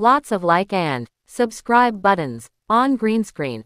Lots of like and subscribe buttons on green screen.